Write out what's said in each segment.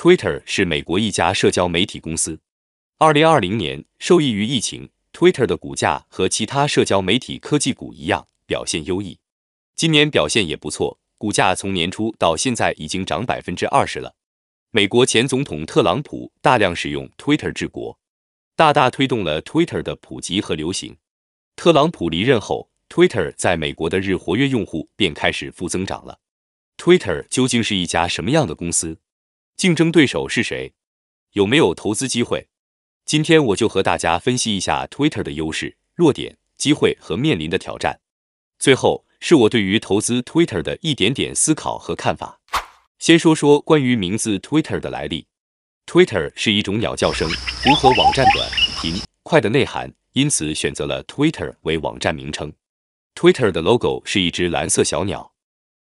Twitter 是美国一家社交媒体公司。二零二零年，受益于疫情，Twitter 的股价和其他社交媒体科技股一样表现优异。今年表现也不错，股价从年初到现在已经涨百分之二十了。美国前总统特朗普大量使用 Twitter 治国，大大推动了 Twitter 的普及和流行。特朗普离任后，Twitter 在美国的日活跃用户便开始负增长了。Twitter 究竟是一家什么样的公司？竞争对手是谁？有没有投资机会？今天我就和大家分析一下 Twitter 的优势、弱点、机会和面临的挑战。最后是我对于投资 Twitter 的一点点思考和看法。先说说关于名字 Twitter 的来历。Twitter 是一种鸟叫声，符合网站短、频、快的内涵，因此选择了 Twitter 为网站名称。Twitter 的 logo 是一只蓝色小鸟。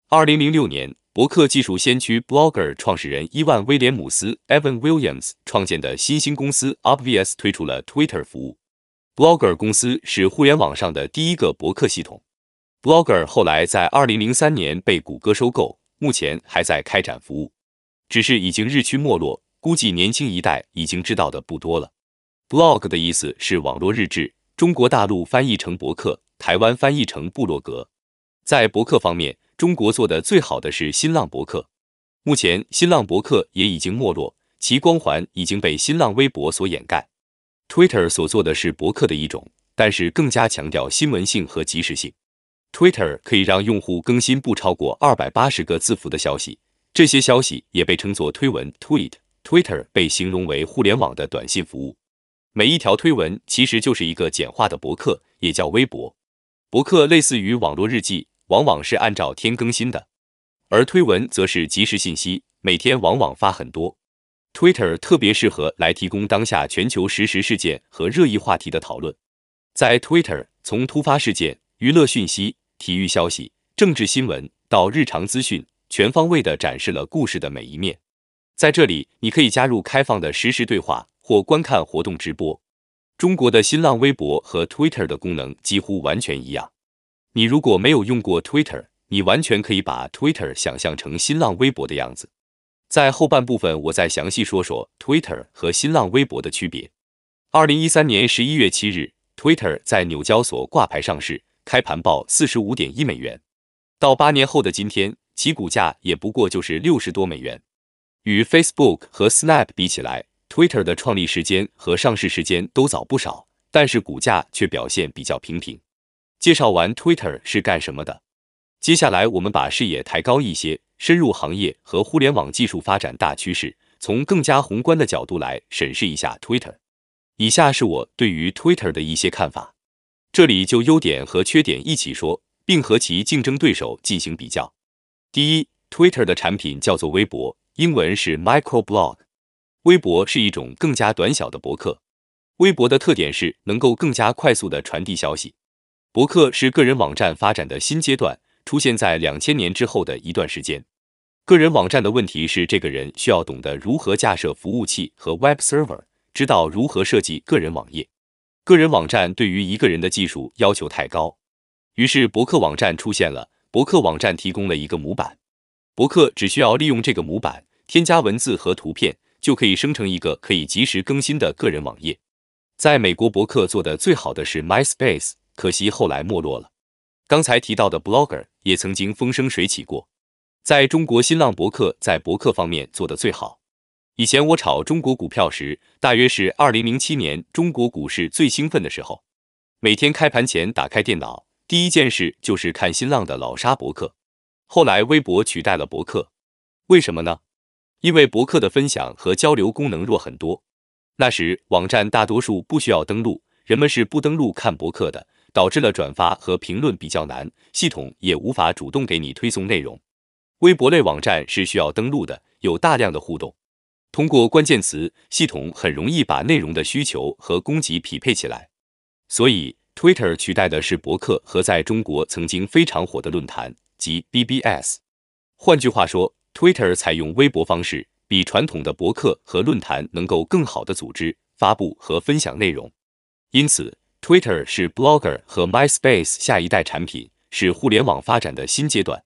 二零零六年。博客技术先驱 Blogger 创始人伊万·威廉姆斯 （Evan Williams） 创建的新兴公司 Obvious 推出了 Twitter 服务。Blogger 公司是互联网上的第一个博客系统。Blogger 后来在2003年被谷歌收购，目前还在开展服务，只是已经日趋没落，估计年轻一代已经知道的不多了。Blog 的意思是网络日志，中国大陆翻译成博客，台湾翻译成部落格。在博客方面，中国做的最好的是新浪博客，目前新浪博客也已经没落，其光环已经被新浪微博所掩盖。Twitter 所做的是博客的一种，但是更加强调新闻性和及时性。Twitter 可以让用户更新不超过二百八十个字符的消息，这些消息也被称作推文 （tweet）。Twitter 被形容为互联网的短信服务。每一条推文其实就是一个简化的博客，也叫微博。博客类似于网络日记。往往是按照天更新的，而推文则是即时信息，每天往往发很多。Twitter 特别适合来提供当下全球实时事件和热议话题的讨论。在 Twitter，从突发事件、娱乐讯息、体育消息、政治新闻到日常资讯，全方位的展示了故事的每一面。在这里，你可以加入开放的实时对话或观看活动直播。中国的新浪微博和 Twitter 的功能几乎完全一样。你如果没有用过 Twitter，你完全可以把 Twitter 想象成新浪微博的样子。在后半部分，我再详细说说 Twitter 和新浪微博的区别。二零一三年十一月七日，Twitter 在纽交所挂牌上市，开盘报四十五点一美元。到八年后的今天，其股价也不过就是六十多美元。与 Facebook 和 Snap 比起来，Twitter 的创立时间和上市时间都早不少，但是股价却表现比较平平。介绍完 Twitter 是干什么的，接下来我们把视野抬高一些，深入行业和互联网技术发展大趋势，从更加宏观的角度来审视一下 Twitter。以下是我对于 Twitter 的一些看法，这里就优点和缺点一起说，并和其竞争对手进行比较。第一，Twitter 的产品叫做微博，英文是 micro blog。微博是一种更加短小的博客。微博的特点是能够更加快速的传递消息。博客是个人网站发展的新阶段，出现在两千年之后的一段时间。个人网站的问题是，这个人需要懂得如何架设服务器和 Web server，知道如何设计个人网页。个人网站对于一个人的技术要求太高，于是博客网站出现了。博客网站提供了一个模板，博客只需要利用这个模板添加文字和图片，就可以生成一个可以及时更新的个人网页。在美国，博客做的最好的是 MySpace。可惜后来没落了。刚才提到的 blogger 也曾经风生水起过，在中国，新浪博客在博客方面做得最好。以前我炒中国股票时，大约是二零零七年中国股市最兴奋的时候，每天开盘前打开电脑，第一件事就是看新浪的老沙博客。后来微博取代了博客，为什么呢？因为博客的分享和交流功能弱很多。那时网站大多数不需要登录，人们是不登录看博客的。导致了转发和评论比较难，系统也无法主动给你推送内容。微博类网站是需要登录的，有大量的互动，通过关键词，系统很容易把内容的需求和供给匹配起来。所以，Twitter 取代的是博客和在中国曾经非常火的论坛及 BBS。换句话说，Twitter 采用微博方式，比传统的博客和论坛能够更好的组织、发布和分享内容。因此。Twitter 是 Blogger 和 MySpace 下一代产品，是互联网发展的新阶段。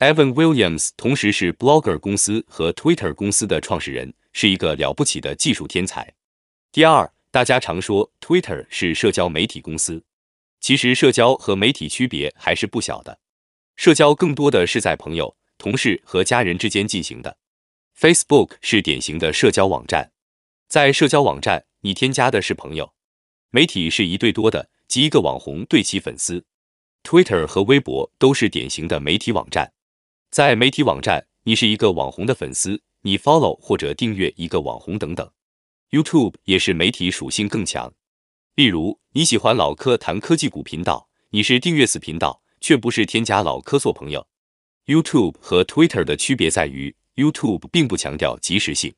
Evan Williams 同时是 Blogger 公司和 Twitter 公司的创始人，是一个了不起的技术天才。第二，大家常说 Twitter 是社交媒体公司，其实社交和媒体区别还是不小的。社交更多的是在朋友、同事和家人之间进行的。Facebook 是典型的社交网站，在社交网站你添加的是朋友。媒体是一对多的，即一个网红对其粉丝。Twitter 和微博都是典型的媒体网站，在媒体网站，你是一个网红的粉丝，你 follow 或者订阅一个网红等等。YouTube 也是媒体属性更强，例如你喜欢老科谈科技股频道，你是订阅此频道，却不是添加老科做朋友。YouTube 和 Twitter 的区别在于，YouTube 并不强调及时性。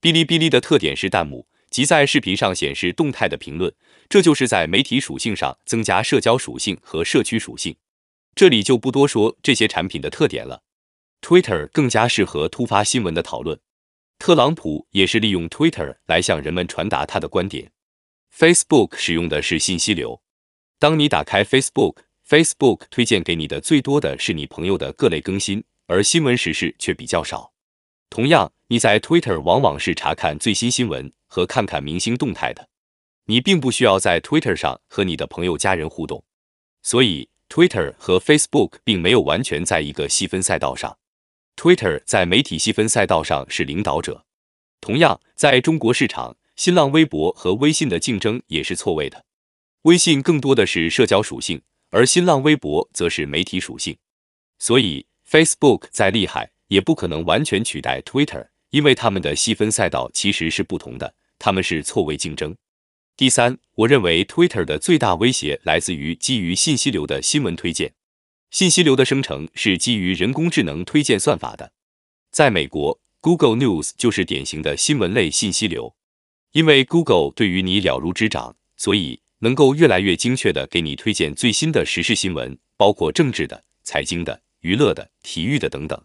哔哩哔哩的特点是弹幕。即在视频上显示动态的评论，这就是在媒体属性上增加社交属性和社区属性。这里就不多说这些产品的特点了。Twitter 更加适合突发新闻的讨论，特朗普也是利用 Twitter 来向人们传达他的观点。Facebook 使用的是信息流，当你打开 Facebook，Facebook 推荐给你的最多的是你朋友的各类更新，而新闻时事却比较少。同样，你在 Twitter 往往是查看最新新闻。和看看明星动态的，你并不需要在 Twitter 上和你的朋友、家人互动，所以 Twitter 和 Facebook 并没有完全在一个细分赛道上。Twitter 在媒体细分赛道上是领导者，同样在中国市场，新浪微博和微信的竞争也是错位的。微信更多的是社交属性，而新浪微博则是媒体属性。所以 Facebook 再厉害，也不可能完全取代 Twitter，因为他们的细分赛道其实是不同的。他们是错位竞争。第三，我认为 Twitter 的最大威胁来自于基于信息流的新闻推荐。信息流的生成是基于人工智能推荐算法的。在美国，Google News 就是典型的新闻类信息流，因为 Google 对于你了如指掌，所以能够越来越精确的给你推荐最新的时事新闻，包括政治的、财经的、娱乐的、体育的等等。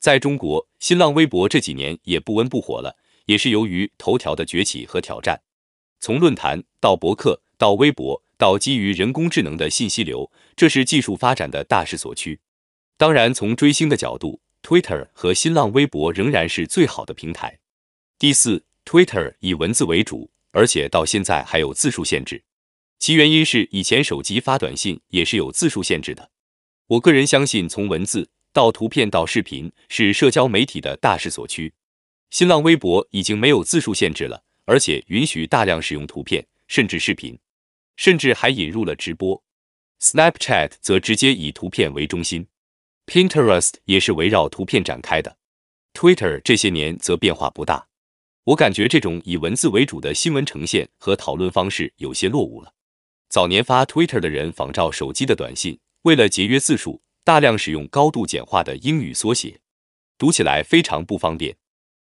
在中国，新浪微博这几年也不温不火了。也是由于头条的崛起和挑战，从论坛到博客到微博到基于人工智能的信息流，这是技术发展的大势所趋。当然，从追星的角度，Twitter 和新浪微博仍然是最好的平台。第四，Twitter 以文字为主，而且到现在还有字数限制，其原因是以前手机发短信也是有字数限制的。我个人相信，从文字到图片到视频是社交媒体的大势所趋。新浪微博已经没有字数限制了，而且允许大量使用图片，甚至视频，甚至还引入了直播。Snapchat 则直接以图片为中心，Pinterest 也是围绕图片展开的。Twitter 这些年则变化不大，我感觉这种以文字为主的新闻呈现和讨论方式有些落伍了。早年发 Twitter 的人仿照手机的短信，为了节约字数，大量使用高度简化的英语缩写，读起来非常不方便。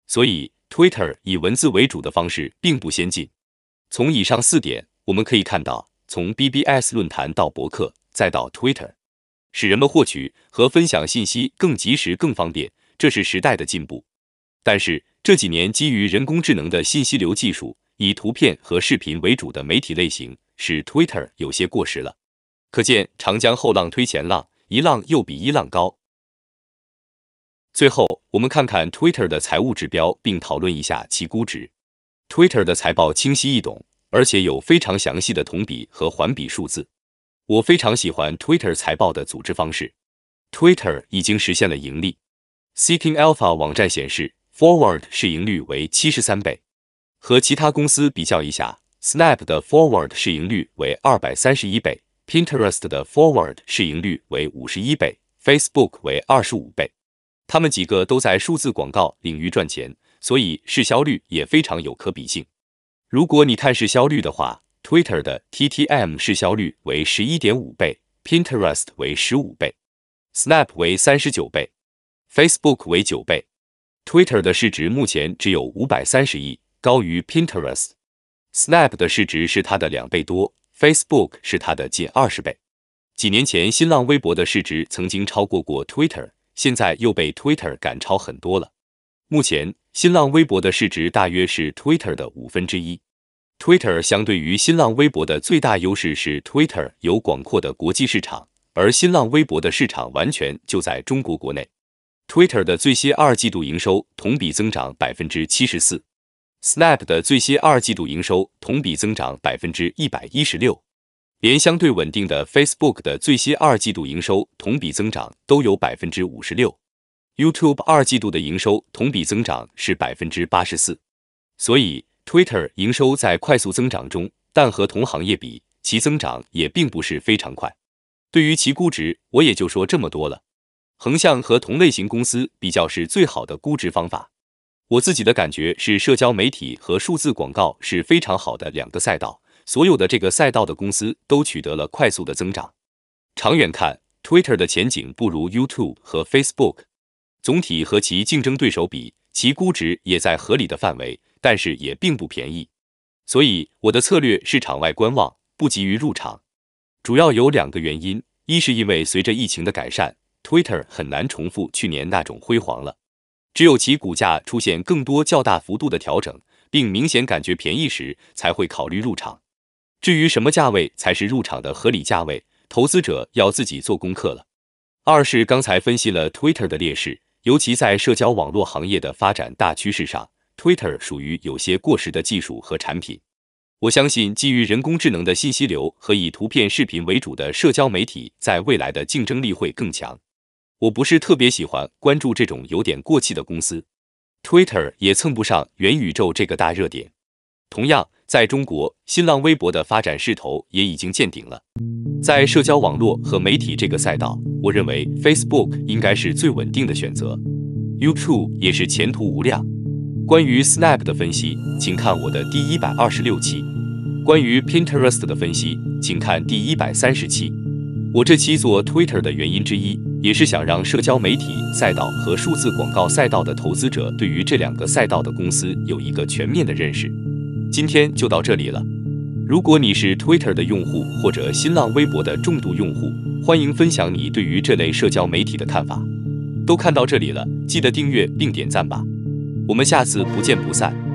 所以，Twitter 以文字为主的方式并不先进。从以上四点，我们可以看到，从 BBS 论坛到博客，再到 Twitter，使人们获取和分享信息更及时、更方便，这是时代的进步。但是，这几年基于人工智能的信息流技术，以图片和视频为主的媒体类型，使 Twitter 有些过时了。可见，长江后浪推前浪，一浪又比一浪高。最后，我们看看 Twitter 的财务指标，并讨论一下其估值。Twitter 的财报清晰易懂，而且有非常详细的同比和环比数字。我非常喜欢 Twitter 财报的组织方式。Twitter 已经实现了盈利。Seeking Alpha 网站显示，Forward 市盈率为七十三倍，和其他公司比较一下，Snap 的 Forward 市盈率为二百三十一倍，Pinterest 的 Forward 市盈率为五十一倍，Facebook 为二十五倍。他们几个都在数字广告领域赚钱，所以市销率也非常有可比性。如果你看市销率的话，Twitter 的 TTM 市销率为十一点五倍，Pinterest 为十五倍，Snap 为三十九倍，Facebook 为九倍。Twitter 的市值目前只有五百三十亿，高于 Pinterest，Snap 的市值是它的两倍多，Facebook 是它的近二十倍。几年前，新浪微博的市值曾经超过过 Twitter。现在又被 Twitter 赶超很多了。目前，新浪微博的市值大约是 Twitter 的五分之一。Twitter 相对于新浪微博的最大优势是 Twitter 有广阔的国际市场，而新浪微博的市场完全就在中国国内。Twitter 的最新二季度营收同比增长百分之七十四，Snap 的最新二季度营收同比增长百分之一百一十六。连相对稳定的 Facebook 的最新二季度营收同比增长都有百分之五十六，YouTube 二季度的营收同比增长是百分之八十四，所以 Twitter 营收在快速增长中，但和同行业比，其增长也并不是非常快。对于其估值，我也就说这么多了。横向和同类型公司比较是最好的估值方法。我自己的感觉是，社交媒体和数字广告是非常好的两个赛道。所有的这个赛道的公司都取得了快速的增长。长远看，Twitter 的前景不如 YouTube 和 Facebook。总体和其竞争对手比，其估值也在合理的范围，但是也并不便宜。所以我的策略是场外观望，不急于入场。主要有两个原因：一是因为随着疫情的改善，Twitter 很难重复去年那种辉煌了。只有其股价出现更多较大幅度的调整，并明显感觉便宜时，才会考虑入场。至于什么价位才是入场的合理价位，投资者要自己做功课了。二是刚才分析了 Twitter 的劣势，尤其在社交网络行业的发展大趋势上，Twitter 属于有些过时的技术和产品。我相信基于人工智能的信息流和以图片、视频为主的社交媒体，在未来的竞争力会更强。我不是特别喜欢关注这种有点过气的公司，Twitter 也蹭不上元宇宙这个大热点。同样，在中国，新浪微博的发展势头也已经见顶了。在社交网络和媒体这个赛道，我认为 Facebook 应该是最稳定的选择，YouTube 也是前途无量。关于 Snap 的分析，请看我的第一百二十六期；关于 Pinterest 的分析，请看第一百三十期。我这期做 Twitter 的原因之一，也是想让社交媒体赛道和数字广告赛道的投资者对于这两个赛道的公司有一个全面的认识。今天就到这里了。如果你是 Twitter 的用户或者新浪微博的重度用户，欢迎分享你对于这类社交媒体的看法。都看到这里了，记得订阅并点赞吧。我们下次不见不散。